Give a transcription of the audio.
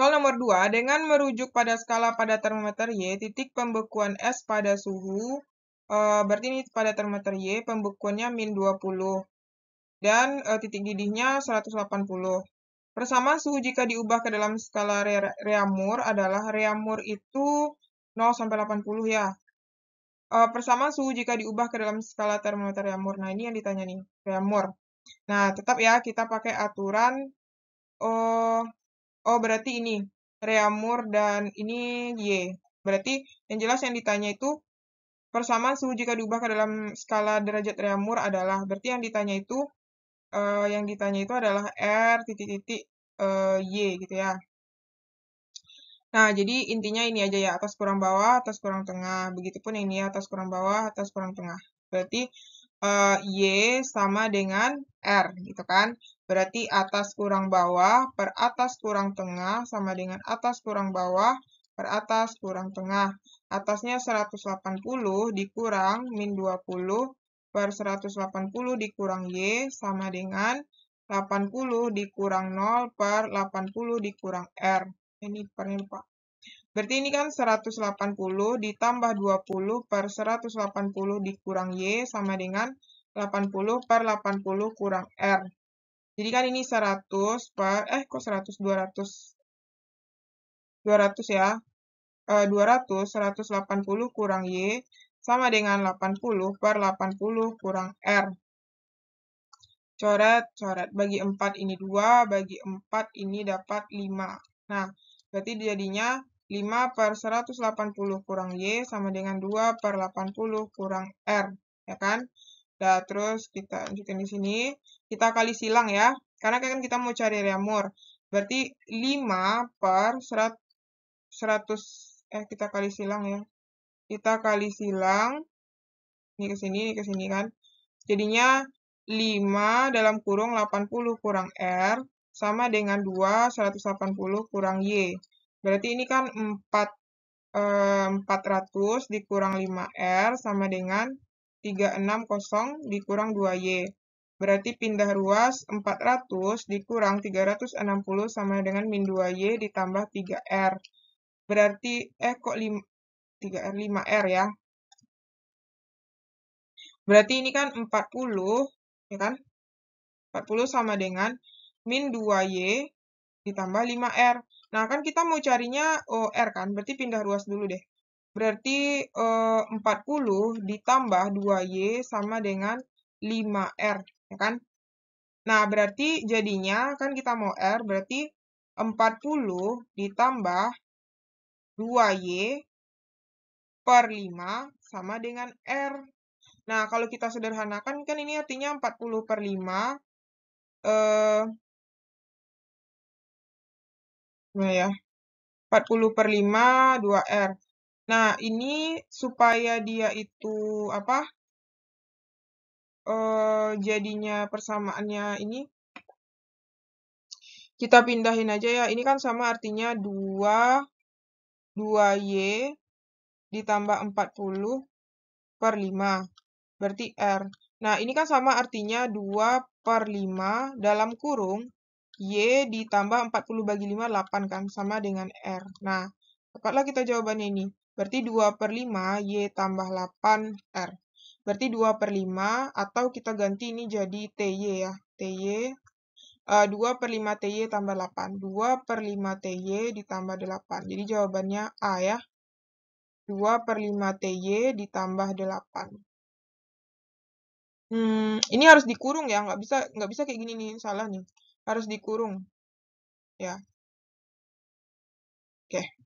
Soal nomor 2, dengan merujuk pada skala pada termometer Y, titik pembekuan S pada suhu, e, berarti ini pada termometer Y, pembekuannya min 20, dan e, titik didihnya 180. Persamaan suhu jika diubah ke dalam skala re reamur adalah reamur itu 0 sampai 80 ya. E, persamaan suhu jika diubah ke dalam skala termometer reamur Nah, ini yang ditanya nih, reamur Nah, tetap ya kita pakai aturan oh Oh, berarti ini Reamur dan ini Y. Berarti yang jelas yang ditanya itu persamaan suhu jika diubah ke dalam skala derajat Reamur adalah berarti yang ditanya itu uh, yang ditanya itu adalah R titik-titik uh, eh, Y gitu ya. Nah, jadi intinya ini aja ya, atas kurang bawah, atas kurang tengah. Begitupun ini ya atas kurang bawah, atas kurang tengah. Berarti Eh, y sama dengan R gitu kan. Berarti atas kurang bawah per atas kurang tengah sama dengan atas kurang bawah per atas kurang tengah. Atasnya 180 dikurang min 20 per 180 dikurang Y sama dengan 80 dikurang 0 per 80 dikurang R. Ini pernah lupa. Berarti ini kan 180 ditambah 20 per 180 dikurang Y sama dengan 80 per 80 kurang R. Jadi kan ini 100 per, eh kok 100, 200, 200 ya. 200, eh, 180 kurang Y sama dengan 80 per 80 kurang R. Coret, coret. Bagi 4 ini 2, bagi 4 ini dapat 5. Nah, berarti jadinya 5 per 180 kurang Y sama dengan 2 per 80 kurang R, ya kan? Nah, terus kita lanjutkan di sini. Kita kali silang ya, karena kan kita mau cari remur. Berarti 5 per 100, 100 eh kita kali silang ya. Kita kali silang, ini ke sini, ini ke sini kan. Jadinya 5 dalam kurung 80 kurang R sama dengan 2 180 kurang Y. Berarti ini kan 4, 400 eh, dikurang 5R sama dengan 360 dikurang 2Y. Berarti pindah ruas 400 dikurang 360 sama dengan min 2Y ditambah 3R. Berarti, eh kok 5, 3R, 5R ya. Berarti ini kan 40, ya kan? 40 sama dengan min 2Y ditambah 5R. Nah, kan kita mau carinya oh, R kan, berarti pindah ruas dulu deh. Berarti eh, 40 ditambah 2Y sama dengan 5R, ya kan? Nah, berarti jadinya kan kita mau R, berarti 40 ditambah 2Y per 5 sama dengan R. Nah, kalau kita sederhanakan kan ini artinya 40 per 5 eh, Nah ya, 40 per 5, 2R. Nah, ini supaya dia itu apa, eh, jadinya persamaannya ini, kita pindahin aja ya. Ini kan sama artinya 2, 2Y ditambah 40 per 5, berarti R. Nah, ini kan sama artinya 2 per 5 dalam kurung Y ditambah 40 bagi 5, 8 kan, sama dengan R. Nah, dapatlah kita jawabannya ini. Berarti 2 per 5, Y tambah 8, R. Berarti 2 per 5, atau kita ganti ini jadi TY ya. TY, e, uh, 2 per 5 TY tambah 8. 2 per 5 TY ditambah 8. Jadi jawabannya A ya. 2 per 5 TY ditambah 8. Hmm, ini harus dikurung ya, nggak bisa nggak bisa kayak gini nih, salah nih harus dikurung. Ya. Oke. Okay.